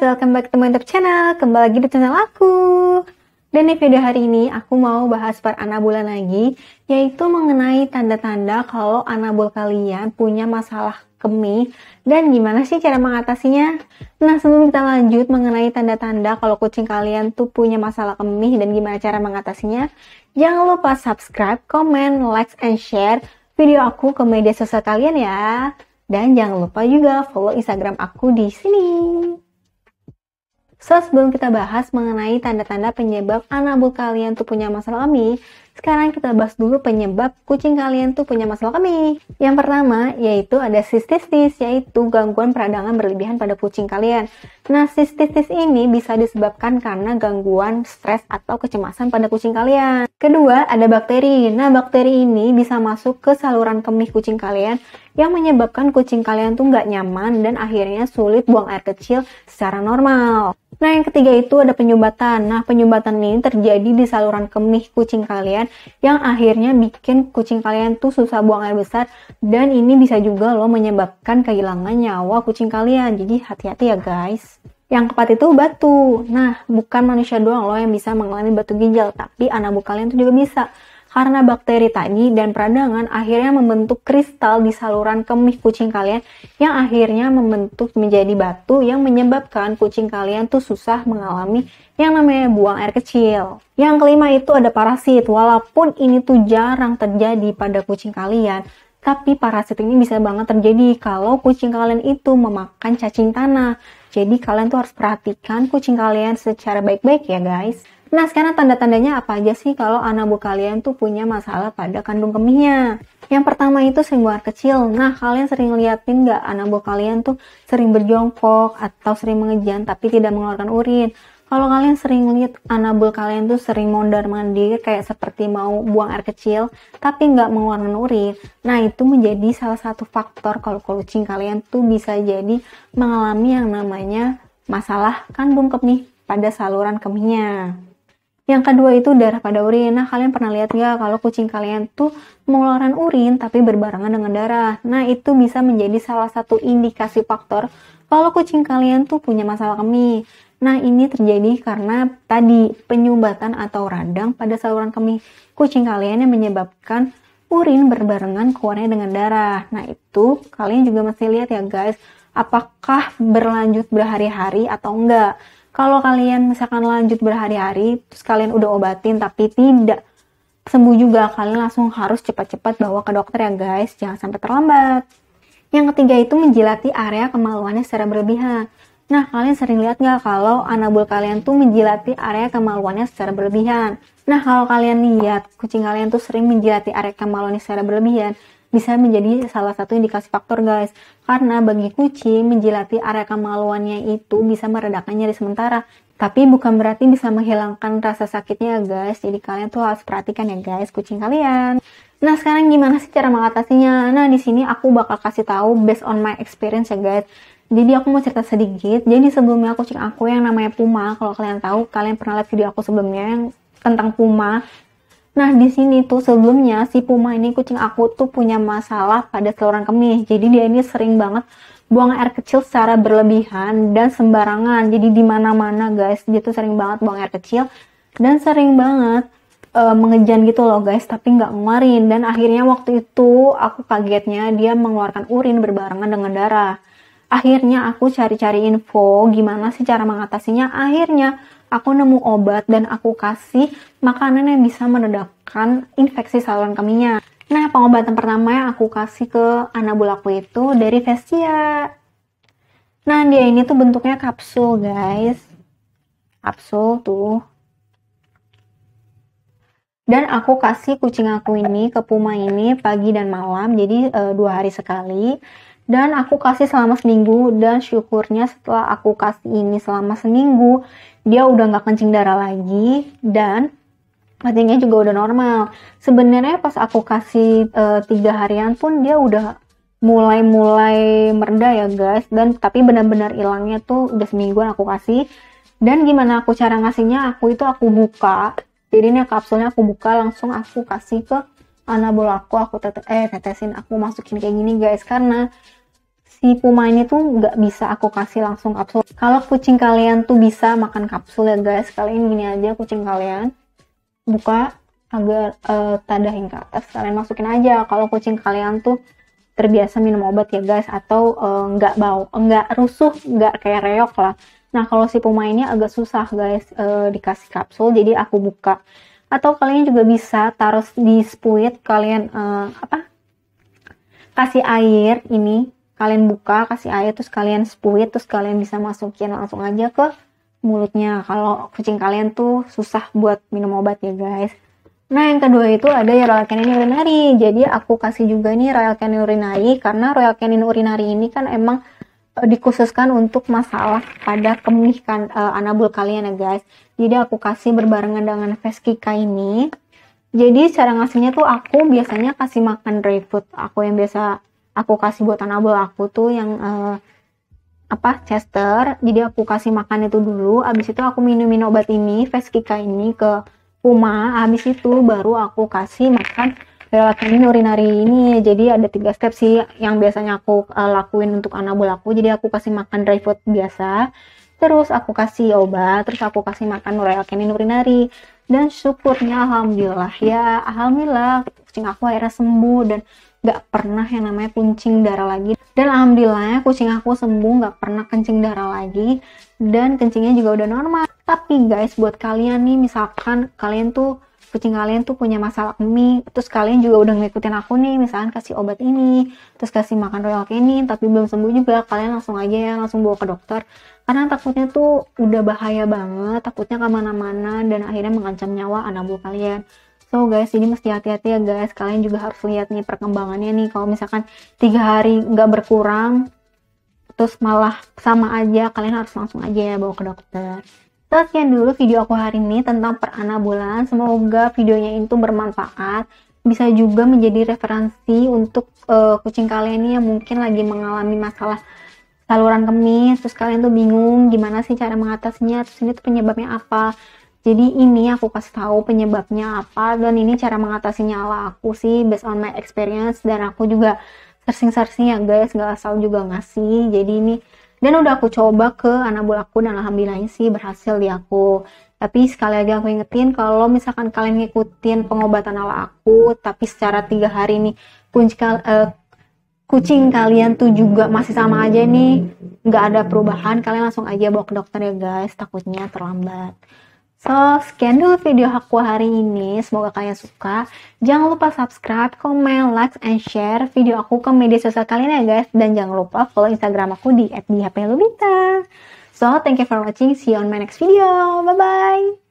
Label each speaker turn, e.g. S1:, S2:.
S1: welcome back to Mantap Channel. Kembali lagi di channel aku. Dan di video hari ini aku mau bahas per anabola lagi, yaitu mengenai tanda-tanda kalau anabol kalian punya masalah kemih dan gimana sih cara mengatasinya. Nah, sebelum kita lanjut mengenai tanda-tanda kalau kucing kalian tuh punya masalah kemih dan gimana cara mengatasinya, jangan lupa subscribe, comment, like, and share video aku ke media sosial kalian ya. Dan jangan lupa juga follow Instagram aku di sini. So, sebelum kita bahas mengenai tanda-tanda penyebab anak bul kalian tuh punya masalah kemih, sekarang kita bahas dulu penyebab kucing kalian tuh punya masalah kemih. Yang pertama, yaitu ada sistitis, yaitu gangguan peradangan berlebihan pada kucing kalian. Nah, sistitis ini bisa disebabkan karena gangguan stres atau kecemasan pada kucing kalian. Kedua, ada bakteri. Nah, bakteri ini bisa masuk ke saluran kemih kucing kalian yang menyebabkan kucing kalian tuh nggak nyaman dan akhirnya sulit buang air kecil secara normal. Nah, yang ketiga itu ada penyumbatan. Nah, penyumbatan ini terjadi di saluran kemih kucing kalian yang akhirnya bikin kucing kalian tuh susah buang air besar dan ini bisa juga loh menyebabkan kehilangan nyawa kucing kalian. Jadi hati-hati ya guys. Yang keempat itu batu. Nah, bukan manusia doang loh yang bisa mengalami batu ginjal, tapi anak buah kalian tuh juga bisa. Karena bakteri tadi dan peradangan akhirnya membentuk kristal di saluran kemih kucing kalian yang akhirnya membentuk menjadi batu yang menyebabkan kucing kalian tuh susah mengalami yang namanya buang air kecil. Yang kelima itu ada parasit. Walaupun ini tuh jarang terjadi pada kucing kalian, tapi parasit ini bisa banget terjadi kalau kucing kalian itu memakan cacing tanah. Jadi kalian tuh harus perhatikan kucing kalian secara baik-baik ya guys. Nah sekarang tanda-tandanya apa aja sih kalau anak buah kalian tuh punya masalah pada kandung kemihnya? Yang pertama itu buat kecil. Nah kalian sering liatin nggak buah kalian tuh sering berjongkok atau sering mengejan tapi tidak mengeluarkan urin kalau kalian sering lihat anabul kalian tuh sering mondar mandir kayak seperti mau buang air kecil tapi nggak mengeluarkan urin nah itu menjadi salah satu faktor kalau kucing kalian tuh bisa jadi mengalami yang namanya masalah kandung kemih pada saluran kemihnya yang kedua itu darah pada urin. Nah, kalian pernah lihat nggak kalau kucing kalian tuh mengeluarkan urin tapi berbarengan dengan darah? Nah, itu bisa menjadi salah satu indikasi faktor kalau kucing kalian tuh punya masalah kemih. Nah, ini terjadi karena tadi penyumbatan atau radang pada saluran kemih kucing kalian yang menyebabkan urin berbarengan keluarnya dengan darah. Nah, itu kalian juga mesti lihat ya guys, apakah berlanjut berhari-hari atau enggak. Kalau kalian misalkan lanjut berhari-hari, terus kalian udah obatin tapi tidak sembuh juga, kalian langsung harus cepat-cepat bawa ke dokter ya guys, jangan sampai terlambat. Yang ketiga itu menjilati area kemaluannya secara berlebihan. Nah, kalian sering lihat nggak kalau anabul kalian tuh menjilati area kemaluannya secara berlebihan? Nah, kalau kalian lihat kucing kalian tuh sering menjilati area kemaluannya secara berlebihan, bisa menjadi salah satu indikasi faktor guys. Karena bagi kucing, menjilati area kemaluannya itu bisa meredakan nyeri sementara. Tapi bukan berarti bisa menghilangkan rasa sakitnya guys, jadi kalian tuh harus perhatikan ya guys kucing kalian. Nah, sekarang gimana sih cara mengatasinya? Nah, di sini aku bakal kasih tahu based on my experience ya, guys. Jadi aku mau cerita sedikit. Jadi sebelumnya aku cek aku yang namanya Puma, kalau kalian tahu, kalian pernah lihat video aku sebelumnya yang tentang Puma. Nah, di sini tuh sebelumnya si Puma ini kucing aku tuh punya masalah pada saluran kemih. Jadi dia ini sering banget buang air kecil secara berlebihan dan sembarangan. Jadi dimana mana-mana, guys, dia tuh sering banget buang air kecil dan sering banget uh, mengejan gitu loh guys tapi nggak ngeluarin dan akhirnya waktu itu aku kagetnya dia mengeluarkan urin berbarengan dengan darah akhirnya aku cari-cari info gimana sih cara mengatasinya akhirnya aku nemu obat dan aku kasih makanan yang bisa meredakan infeksi saluran kemihnya nah pengobatan pertama yang aku kasih ke anak bulaku itu dari Vestia nah dia ini tuh bentuknya kapsul guys kapsul tuh dan aku kasih kucing aku ini ke Puma ini pagi dan malam jadi e, dua hari sekali dan aku kasih selama seminggu dan syukurnya setelah aku kasih ini selama seminggu dia udah nggak kencing darah lagi dan matinya juga udah normal sebenarnya pas aku kasih e, tiga harian pun dia udah mulai-mulai mereda ya guys dan tapi benar-benar hilangnya tuh udah semingguan aku kasih dan gimana aku cara ngasihnya aku itu aku buka jadi ini kapsulnya aku buka langsung aku kasih ke anabol aku aku tete eh tetesin aku masukin kayak gini guys karena si puma ini tuh nggak bisa aku kasih langsung kapsul kalau kucing kalian tuh bisa makan kapsul ya guys kalian gini aja kucing kalian buka agar uh, tadahin ke atas kalian masukin aja kalau kucing kalian tuh terbiasa minum obat ya guys atau eh, nggak uh, bau nggak rusuh nggak kayak reok lah Nah, kalau si pemainnya agak susah guys e, dikasih kapsul, jadi aku buka. Atau kalian juga bisa taruh di spuit, kalian e, apa? Kasih air ini, kalian buka, kasih air terus kalian spuit, terus kalian bisa masukin langsung aja ke mulutnya. Kalau kucing kalian tuh susah buat minum obat ya guys. Nah, yang kedua itu ada ya Royal Canin Urinary. Jadi aku kasih juga nih Royal Canin Urinary karena Royal Canin Urinary ini kan emang dikhususkan untuk masalah pada kemihkan uh, anabul kalian ya guys. Jadi aku kasih berbarengan dengan Veskika ini. Jadi cara ngasihnya tuh aku biasanya kasih makan dry food. Aku yang biasa aku kasih buat anabul aku tuh yang uh, apa Chester. Jadi aku kasih makan itu dulu. Abis itu aku minum obat ini Veskika ini ke Puma. Abis itu baru aku kasih makan relaksin urinari ini jadi ada tiga step sih yang biasanya aku uh, lakuin untuk anabul aku jadi aku kasih makan dry food biasa terus aku kasih obat terus aku kasih makan relaksin urinari dan syukurnya alhamdulillah ya alhamdulillah kucing aku akhirnya sembuh dan gak pernah yang namanya kuncing darah lagi dan alhamdulillah kucing aku sembuh gak pernah kencing darah lagi dan kencingnya juga udah normal tapi guys buat kalian nih misalkan kalian tuh kucing kalian tuh punya masalah kemih, terus kalian juga udah ngikutin aku nih, misalkan kasih obat ini, terus kasih makan royal canin, tapi belum sembuh juga, kalian langsung aja ya, langsung bawa ke dokter. Karena takutnya tuh udah bahaya banget, takutnya kemana-mana, dan akhirnya mengancam nyawa anak buah kalian. So guys, ini mesti hati-hati ya guys, kalian juga harus lihat nih perkembangannya nih, kalau misalkan tiga hari nggak berkurang, terus malah sama aja, kalian harus langsung aja ya bawa ke dokter. Terus sekian dulu video aku hari ini tentang peranabolan. Semoga videonya itu bermanfaat. Bisa juga menjadi referensi untuk uh, kucing kalian ini yang mungkin lagi mengalami masalah saluran kemih. Terus kalian tuh bingung gimana sih cara mengatasinya. Terus ini tuh penyebabnya apa. Jadi ini aku kasih tahu penyebabnya apa dan ini cara mengatasinya lah aku sih based on my experience dan aku juga sersing searching ya guys Gak asal juga ngasih jadi ini dan udah aku coba ke anak aku dan alhamdulillahnya sih berhasil di aku tapi sekali lagi aku ingetin kalau misalkan kalian ngikutin pengobatan ala aku tapi secara tiga hari ini kunci kal uh, kucing kalian tuh juga masih sama aja nih nggak ada perubahan kalian langsung aja bawa ke dokter ya guys takutnya terlambat So, sekian dulu video aku hari ini. Semoga kalian suka. Jangan lupa subscribe, comment, like, and share video aku ke media sosial kalian ya guys. Dan jangan lupa follow Instagram aku di @dihaplubita. So, thank you for watching. See you on my next video. Bye-bye.